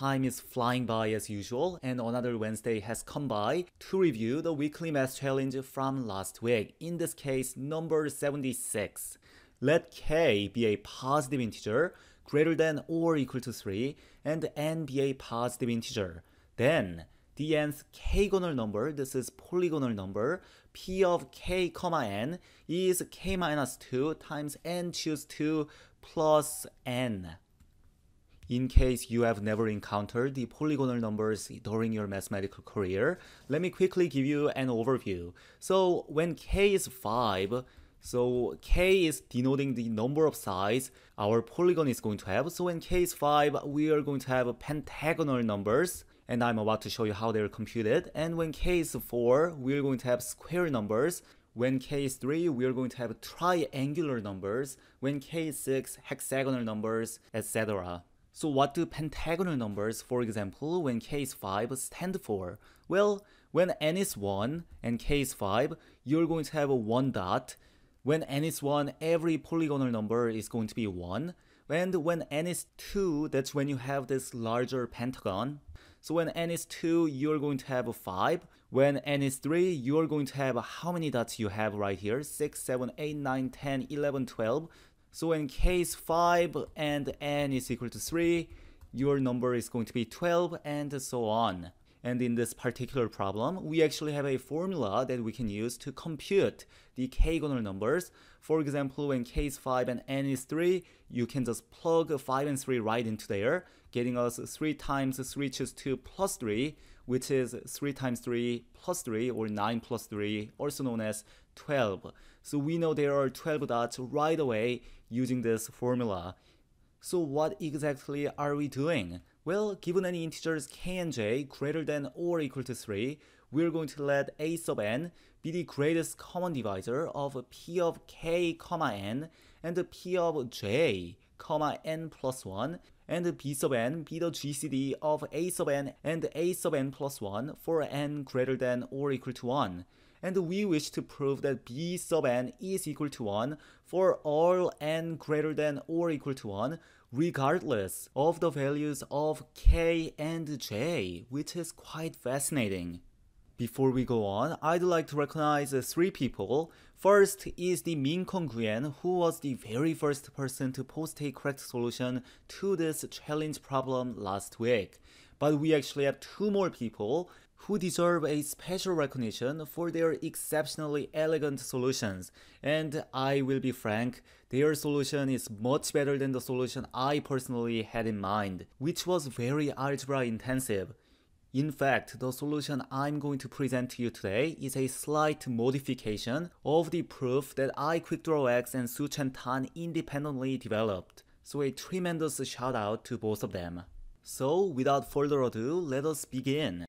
Time is flying by as usual, and another Wednesday has come by to review the weekly math challenge from last week, in this case number 76. Let k be a positive integer greater than or equal to 3, and n be a positive integer. Then, the nth k-gonal number, this is polygonal number, p of k, comma n is k minus 2 times n choose 2 plus n. In case you have never encountered the polygonal numbers during your mathematical career, let me quickly give you an overview. So when k is 5, so k is denoting the number of sides our polygon is going to have. So when k is 5, we are going to have pentagonal numbers and I'm about to show you how they're computed. And when k is 4, we're going to have square numbers. When k is 3, we're going to have triangular numbers. When k is 6, hexagonal numbers, etc. So what do pentagonal numbers, for example, when k is 5, stand for? Well, when n is 1 and k is 5, you're going to have a 1 dot. When n is 1, every polygonal number is going to be 1. And when n is 2, that's when you have this larger pentagon. So when n is 2, you're going to have a 5. When n is 3, you're going to have how many dots you have right here? 6, 7, 8, 9, 10, 11, 12. So in case 5 and n is equal to 3, your number is going to be 12 and so on. And in this particular problem, we actually have a formula that we can use to compute the k-gonal numbers. For example, when k is 5 and n is 3, you can just plug 5 and 3 right into there, getting us 3 times 3 choose 2 plus 3, which is 3 times 3 plus 3 or 9 plus 3, also known as 12. So we know there are 12 dots right away using this formula. So what exactly are we doing? Well, given any integers k and j greater than or equal to 3, we're going to let a sub n be the greatest common divisor of p of k comma n and p of j comma n plus 1 and b sub n be the GCD of a sub n and a sub n plus 1 for n greater than or equal to 1 and we wish to prove that b sub n is equal to 1 for all n greater than or equal to 1 regardless of the values of k and j, which is quite fascinating. Before we go on, I'd like to recognize three people. First is the Min Konguyen, who was the very first person to post a correct solution to this challenge problem last week. But we actually have two more people who deserve a special recognition for their exceptionally elegant solutions. And I will be frank, their solution is much better than the solution I personally had in mind, which was very algebra intensive. In fact, the solution I'm going to present to you today is a slight modification of the proof that I, I X and Su Chen Tan independently developed. So a tremendous shout out to both of them. So without further ado, let us begin.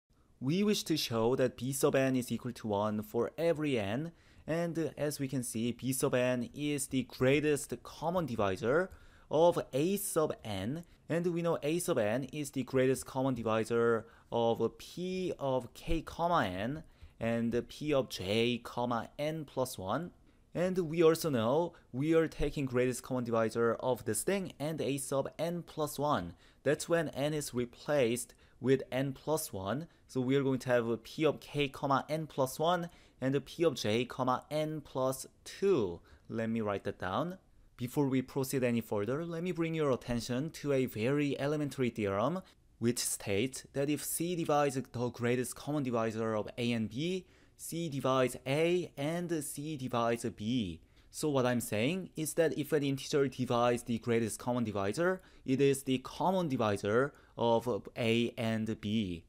We wish to show that b sub n is equal to 1 for every n, and as we can see, b sub n is the greatest common divisor of a sub n, and we know a sub n is the greatest common divisor of p of k comma n, and p of j comma n plus 1. And we also know we are taking greatest common divisor of this thing and a sub n plus 1. That's when n is replaced with n plus 1. So we are going to have a p of k comma n plus 1 and a p of j comma n plus 2. Let me write that down. Before we proceed any further, let me bring your attention to a very elementary theorem which states that if C divides the greatest common divisor of A and B, C divides A and C divides B. So what I'm saying is that if an integer divides the greatest common divisor, it is the common divisor of a and b.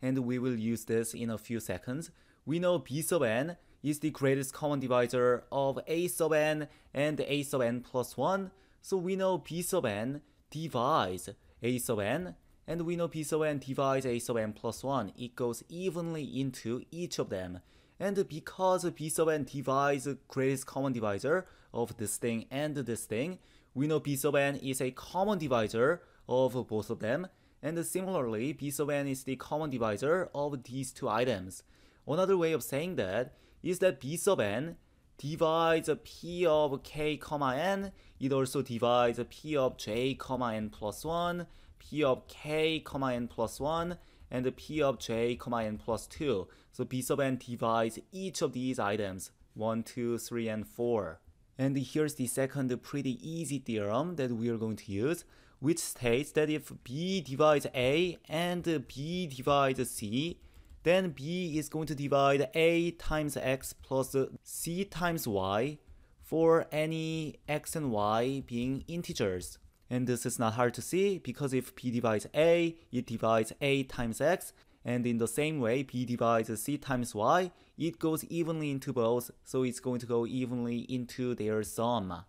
And we will use this in a few seconds. We know b sub n is the greatest common divisor of a sub n and a sub n plus 1. So we know b sub n divides a sub n, and we know b sub n divides a sub n plus 1. It goes evenly into each of them. And because p sub n divides greatest common divisor of this thing and this thing, we know p sub n is a common divisor of both of them. And similarly, p sub n is the common divisor of these two items. Another way of saying that is that p sub n divides p of k comma n. It also divides p of j comma n plus 1, p of k comma n plus 1, and P of j, comma n plus 2. So B sub n divides each of these items, 1, 2, 3, and 4. And here's the second pretty easy theorem that we are going to use, which states that if B divides A and B divides C, then B is going to divide A times X plus C times Y for any X and Y being integers. And this is not hard to see because if p divides a, it divides a times x, and in the same way p divides c times y, it goes evenly into both, so it's going to go evenly into their sum.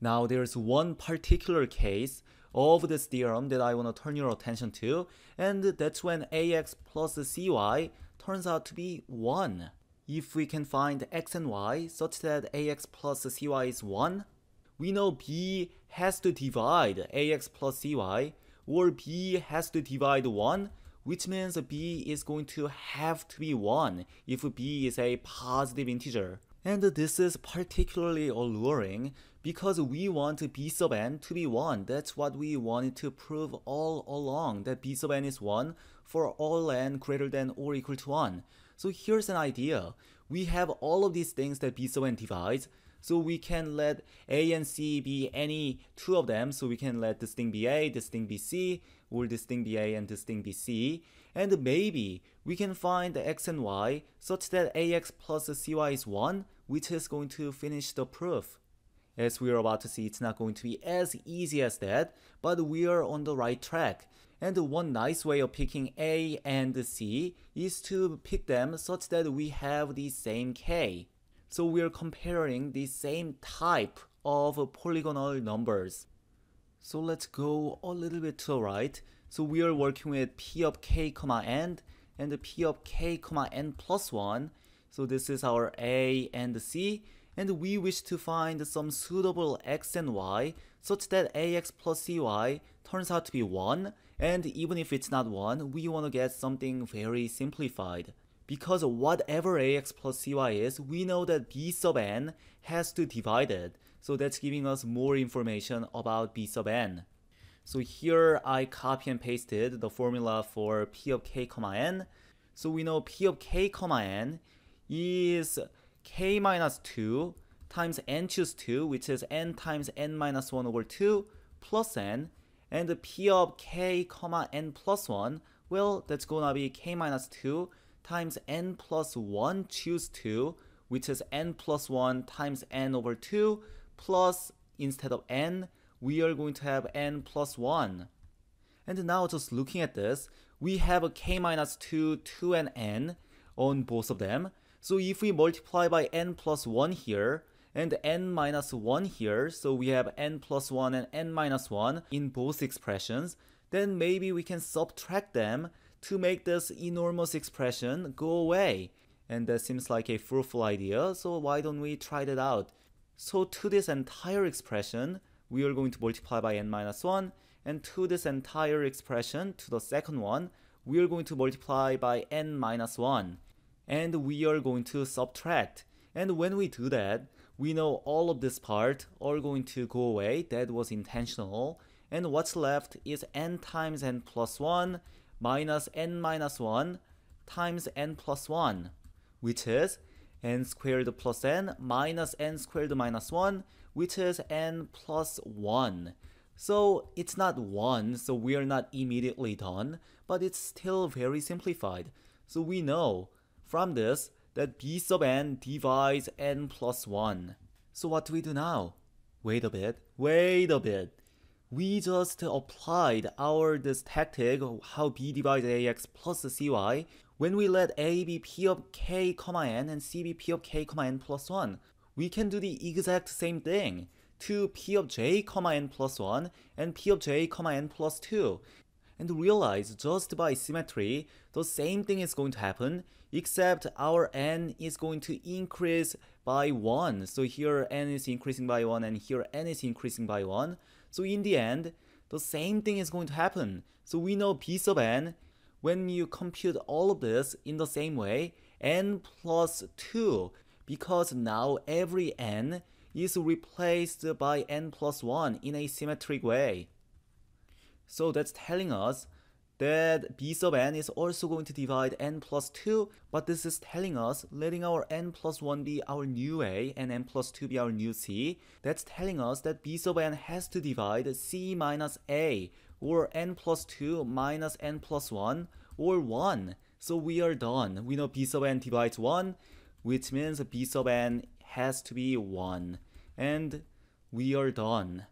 Now there's one particular case of this theorem that I want to turn your attention to, and that's when ax plus cy turns out to be 1. If we can find x and y such that ax plus cy is 1, we know b has to divide ax plus cy, or b has to divide 1, which means b is going to have to be 1 if b is a positive integer. And this is particularly alluring because we want b sub n to be 1. That's what we wanted to prove all along that b sub n is 1 for all n greater than or equal to 1. So here's an idea. We have all of these things that b sub n divides, so we can let A and C be any two of them. So we can let this thing be A, this thing be C, or this thing be A and this thing be C. And maybe we can find the x and y such that ax plus cy is 1, which is going to finish the proof. As we are about to see, it's not going to be as easy as that, but we are on the right track. And one nice way of picking A and C is to pick them such that we have the same K. So we are comparing the same type of polygonal numbers. So let's go a little bit to the right. So we are working with p of k comma n and p of k comma n plus 1. So this is our a and c and we wish to find some suitable x and y such that ax plus cy turns out to be 1 and even if it's not 1 we want to get something very simplified because whatever ax plus cy is, we know that b sub n has to divide it. So that's giving us more information about b sub n. So here I copy and pasted the formula for p of k comma n. So we know p of k comma n is k minus 2 times n choose 2, which is n times n minus 1 over 2 plus n, and p of k comma n plus 1, well, that's gonna be k minus 2 times n plus 1 choose 2, which is n plus 1 times n over 2, plus instead of n, we are going to have n plus 1. And now just looking at this, we have a k minus 2, 2 and n on both of them. So if we multiply by n plus 1 here, and n minus 1 here, so we have n plus 1 and n minus 1 in both expressions, then maybe we can subtract them to make this enormous expression go away. And that seems like a fruitful idea, so why don't we try that out? So to this entire expression, we are going to multiply by n minus 1, and to this entire expression, to the second one, we are going to multiply by n minus 1. And we are going to subtract. And when we do that, we know all of this part are going to go away, that was intentional, and what's left is n times n plus 1, minus n minus 1 times n plus 1, which is n squared plus n minus n squared minus 1, which is n plus 1. So it's not 1, so we are not immediately done, but it's still very simplified. So we know from this that b sub n divides n plus 1. So what do we do now? Wait a bit, wait a bit we just applied our this tactic how b divides ax plus cy when we let a be p of k comma n and c be p of k comma n plus 1 we can do the exact same thing to p of j comma n plus 1 and p of j comma n plus 2 and realize just by symmetry the same thing is going to happen except our n is going to increase by 1 so here n is increasing by 1 and here n is increasing by 1 so in the end, the same thing is going to happen. So we know p sub n, when you compute all of this in the same way, n plus 2, because now every n is replaced by n plus 1 in a symmetric way. So that's telling us that b sub n is also going to divide n plus 2, but this is telling us letting our n plus 1 be our new a and n plus 2 be our new c. That's telling us that b sub n has to divide c minus a, or n plus 2 minus n plus 1, or 1. So we are done. We know b sub n divides 1, which means b sub n has to be 1. And we are done.